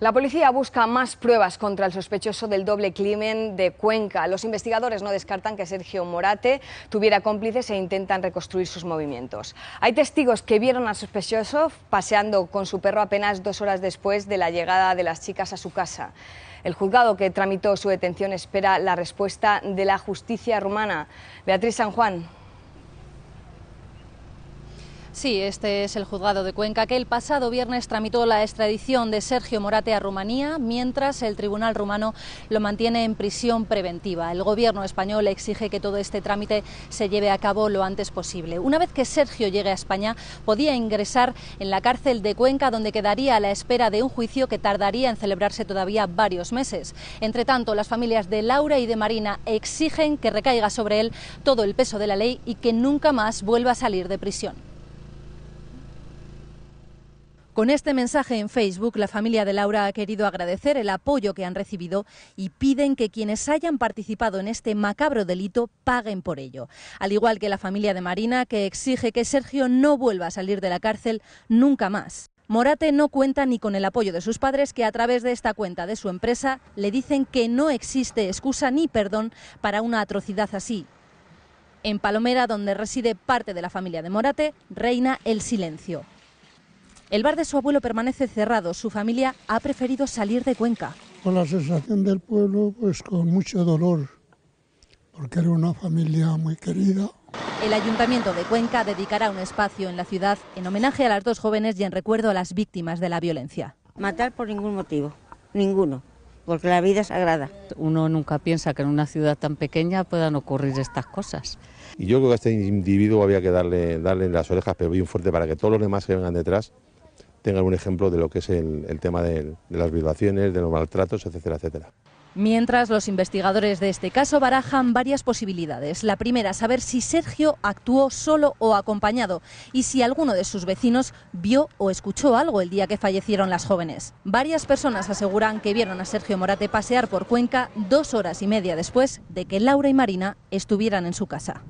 La policía busca más pruebas contra el sospechoso del doble crimen de Cuenca. Los investigadores no descartan que Sergio Morate tuviera cómplices e intentan reconstruir sus movimientos. Hay testigos que vieron al sospechoso paseando con su perro apenas dos horas después de la llegada de las chicas a su casa. El juzgado que tramitó su detención espera la respuesta de la justicia rumana. Beatriz San Juan. Sí, este es el juzgado de Cuenca que el pasado viernes tramitó la extradición de Sergio Morate a Rumanía, mientras el tribunal rumano lo mantiene en prisión preventiva. El gobierno español exige que todo este trámite se lleve a cabo lo antes posible. Una vez que Sergio llegue a España, podía ingresar en la cárcel de Cuenca, donde quedaría a la espera de un juicio que tardaría en celebrarse todavía varios meses. Entre tanto, las familias de Laura y de Marina exigen que recaiga sobre él todo el peso de la ley y que nunca más vuelva a salir de prisión. Con este mensaje en Facebook, la familia de Laura ha querido agradecer el apoyo que han recibido y piden que quienes hayan participado en este macabro delito paguen por ello. Al igual que la familia de Marina, que exige que Sergio no vuelva a salir de la cárcel nunca más. Morate no cuenta ni con el apoyo de sus padres que a través de esta cuenta de su empresa le dicen que no existe excusa ni perdón para una atrocidad así. En Palomera, donde reside parte de la familia de Morate, reina el silencio. El bar de su abuelo permanece cerrado. Su familia ha preferido salir de Cuenca. Con la sensación del pueblo, pues con mucho dolor, porque era una familia muy querida. El Ayuntamiento de Cuenca dedicará un espacio en la ciudad en homenaje a las dos jóvenes y en recuerdo a las víctimas de la violencia. Matar por ningún motivo, ninguno, porque la vida es sagrada. Uno nunca piensa que en una ciudad tan pequeña puedan ocurrir estas cosas. Y yo creo que a este individuo había que darle, darle las orejas, pero bien fuerte, para que todos los demás que vengan detrás tengan un ejemplo de lo que es el, tema de, las violaciones, de los maltratos, etcétera, etcétera. Mientras, los investigadores de este caso barajan varias posibilidades. La primera, saber si Sergio actuó solo o acompañado y si alguno de sus vecinos vio o escuchó algo el día que fallecieron las jóvenes. Varias personas aseguran que vieron a Sergio Morate pasear por Cuenca dos horas y media después de que Laura y Marina estuvieran en su casa.